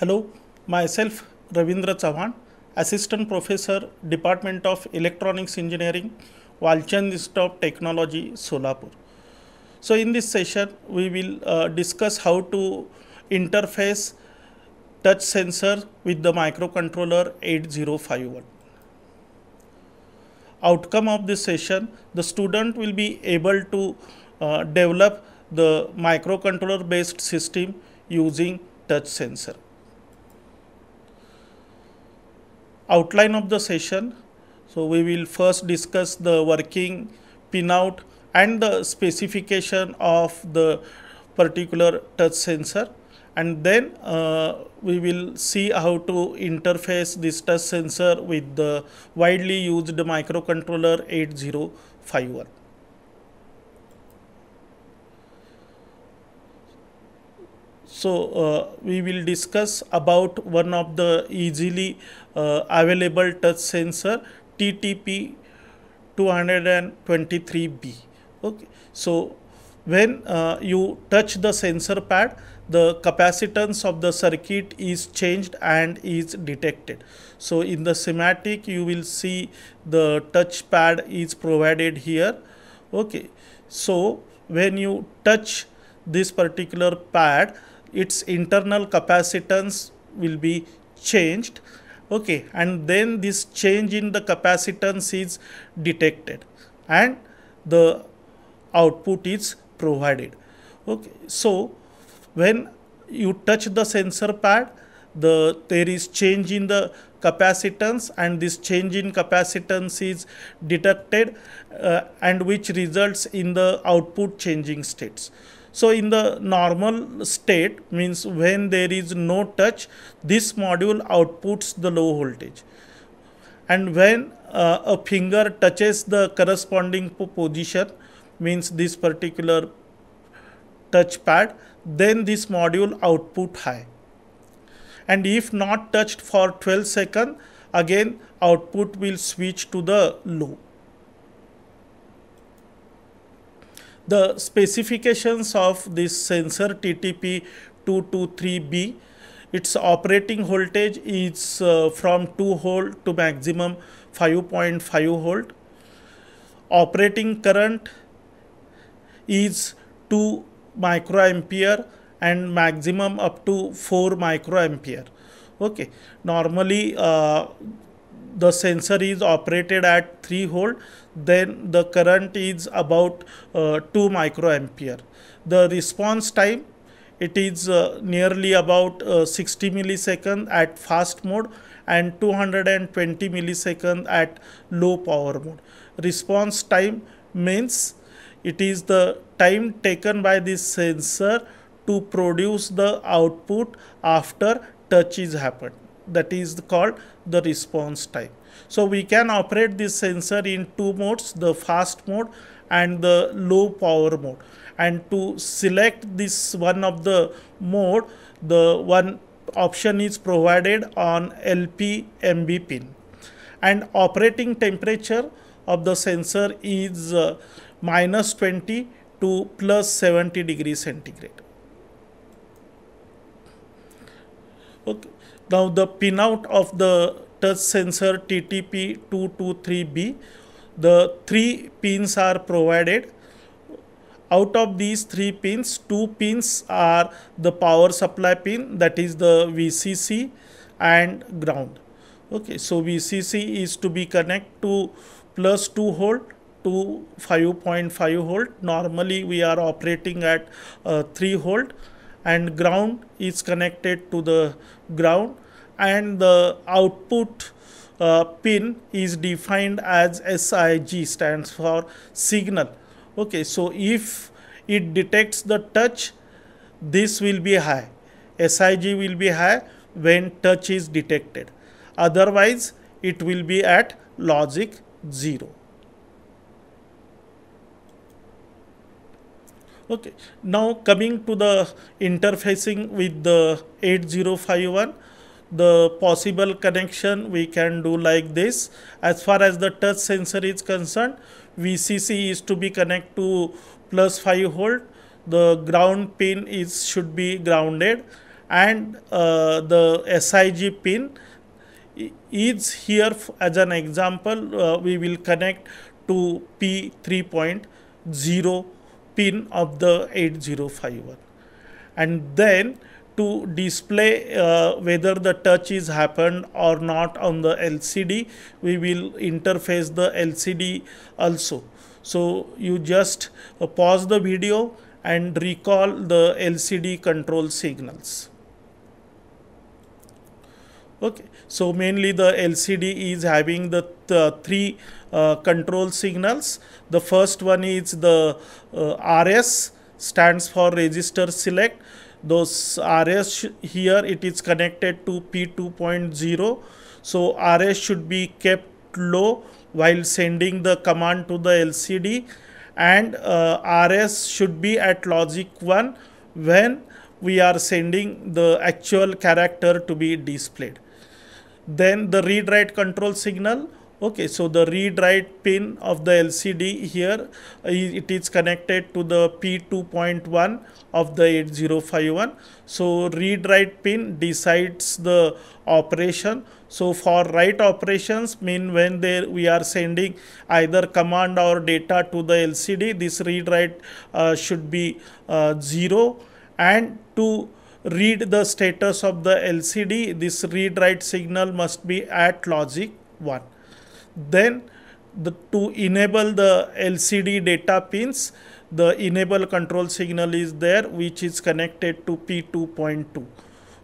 Hello, myself Ravindra Chavan, Assistant Professor, Department of Electronics Engineering, Walchand Institute of Technology, Solapur. So in this session, we will uh, discuss how to interface touch sensor with the microcontroller 8051. Outcome of this session, the student will be able to uh, develop the microcontroller based system using touch sensor. outline of the session. So we will first discuss the working pinout and the specification of the particular touch sensor and then uh, we will see how to interface this touch sensor with the widely used microcontroller 8051. So uh, we will discuss about one of the easily uh, available touch sensor TTP 223B. Okay. So when uh, you touch the sensor pad, the capacitance of the circuit is changed and is detected. So in the schematic, you will see the touch pad is provided here. Okay. So when you touch this particular pad, its internal capacitance will be changed okay and then this change in the capacitance is detected and the output is provided okay so when you touch the sensor pad the there is change in the capacitance and this change in capacitance is detected uh, and which results in the output changing states so in the normal state means when there is no touch, this module outputs the low voltage. And when uh, a finger touches the corresponding position, means this particular touch pad, then this module output high. And if not touched for 12 seconds, again output will switch to the low. the specifications of this sensor TTP 223B its operating voltage is uh, from 2 volt to maximum 5.5 volt operating current is 2 microampere and maximum up to 4 microampere okay normally uh, the sensor is operated at 3 volt then the current is about uh, 2 microampere the response time it is uh, nearly about uh, 60 milliseconds at fast mode and 220 milliseconds at low power mode response time means it is the time taken by this sensor to produce the output after touch is happened that is called the response time. So we can operate this sensor in two modes, the fast mode and the low power mode. And to select this one of the mode, the one option is provided on LPMB pin. And operating temperature of the sensor is uh, minus 20 to plus 70 degree centigrade. Okay. Now the pinout of the touch sensor TTP223B, the three pins are provided. Out of these three pins, two pins are the power supply pin that is the VCC and ground. Okay, so VCC is to be connect to plus 2 volt to 5.5 volt. Normally we are operating at uh, 3 volt and ground is connected to the ground and the output uh, pin is defined as SIG stands for signal okay so if it detects the touch this will be high SIG will be high when touch is detected otherwise it will be at logic 0 okay now coming to the interfacing with the 8051 the possible connection we can do like this as far as the touch sensor is concerned VCC is to be connect to plus 5 volt the ground pin is should be grounded and uh, the SIG pin is here as an example uh, we will connect to P 3.0 pin of the 8051 and then to display uh, whether the touch is happened or not on the LCD we will interface the LCD also so you just uh, pause the video and recall the LCD control signals okay so mainly the lcd is having the th uh, three uh, control signals the first one is the uh, rs stands for register select those rs here it is connected to p2.0 so rs should be kept low while sending the command to the lcd and uh, rs should be at logic 1 when we are sending the actual character to be displayed then the read write control signal okay so the read write pin of the lcd here uh, it is connected to the p2.1 of the 8051 so read write pin decides the operation so for write operations mean when they we are sending either command or data to the lcd this read write uh, should be uh, 0 and to read the status of the LCD this read write signal must be at logic 1 then the, to enable the LCD data pins the enable control signal is there which is connected to P2.2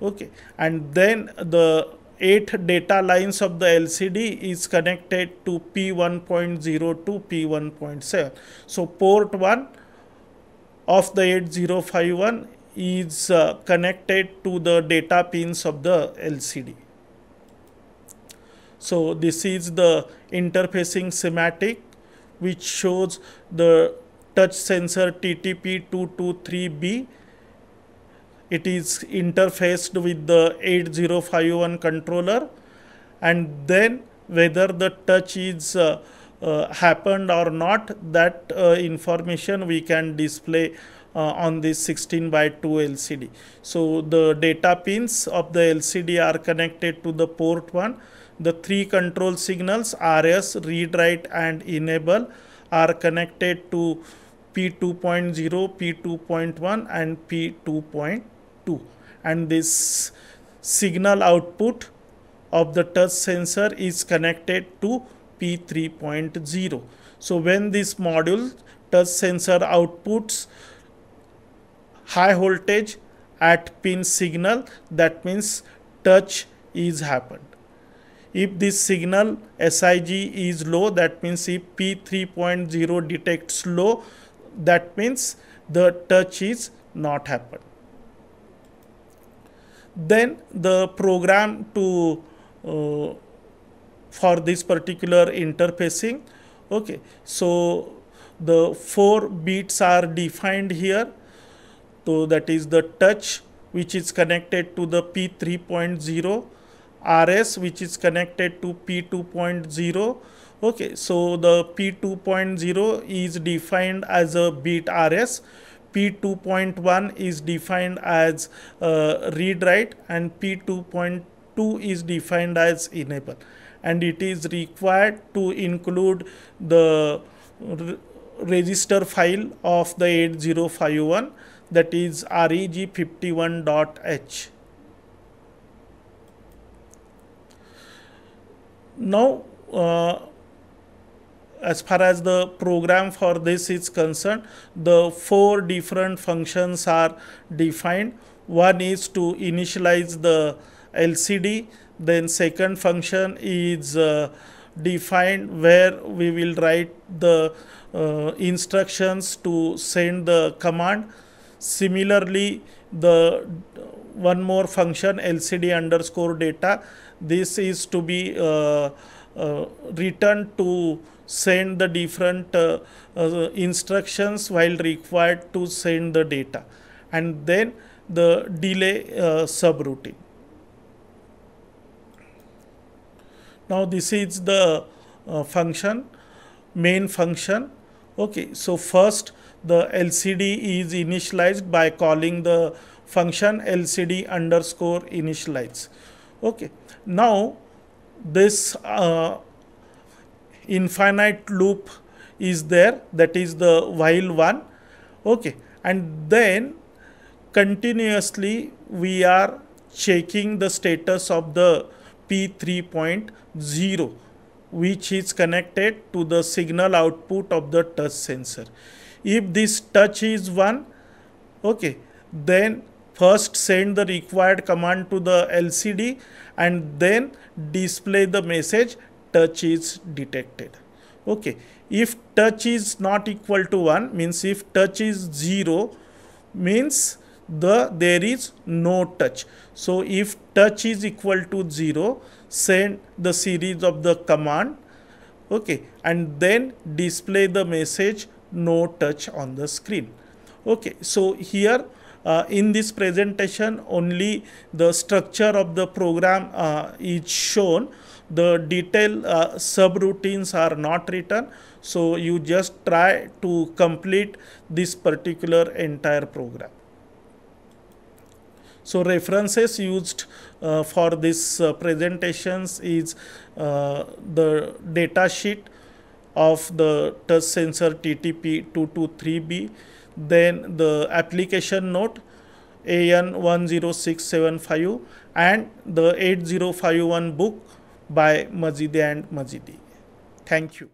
okay and then the 8 data lines of the LCD is connected to P1.0 to P1.7 so port 1 of the 8051 is uh, connected to the data pins of the LCD. So this is the interfacing schematic which shows the touch sensor TTP223B. It is interfaced with the 8051 controller and then whether the touch is uh, uh, happened or not that uh, information we can display uh, on this 16 by 2 LCD. So the data pins of the LCD are connected to the port 1. The three control signals RS, read, write and enable are connected to P2.0, P2.1 and P2.2 and this signal output of the touch sensor is connected to P3.0. So when this module touch sensor outputs high voltage at pin signal that means touch is happened. If this signal SIG is low that means if P3.0 detects low that means the touch is not happened. Then the program to uh, for this particular interfacing okay so the four bits are defined here so that is the touch which is connected to the P3.0 RS which is connected to P2.0 okay so the P2.0 is defined as a bit RS P2.1 is defined as uh, read write and P2.2 is defined as enable and it is required to include the register file of the 8051 that is reg51.h. Now, uh, as far as the program for this is concerned, the four different functions are defined. One is to initialize the LCD, then second function is uh, defined where we will write the uh, instructions to send the command. Similarly, the one more function LCD underscore data, this is to be uh, uh, returned to send the different uh, uh, instructions while required to send the data and then the delay uh, subroutine. Now this is the uh, function, main function. Okay, so first the LCD is initialized by calling the function LCD underscore initialize. Okay. Now this uh, infinite loop is there that is the while one. Okay. And then continuously we are checking the status of the P3.0 which is connected to the signal output of the touch sensor if this touch is 1 okay then first send the required command to the LCD and then display the message touch is detected okay if touch is not equal to 1 means if touch is 0 means the there is no touch so if touch is equal to 0 send the series of the command okay and then display the message no touch on the screen okay so here uh, in this presentation only the structure of the program uh, is shown the detailed uh, subroutines are not written so you just try to complete this particular entire program so references used uh, for this uh, presentations is uh, the data sheet of the touch sensor TTP 223B, then the application note AN10675 and the 8051 book by Majidi and Majidi. Thank you.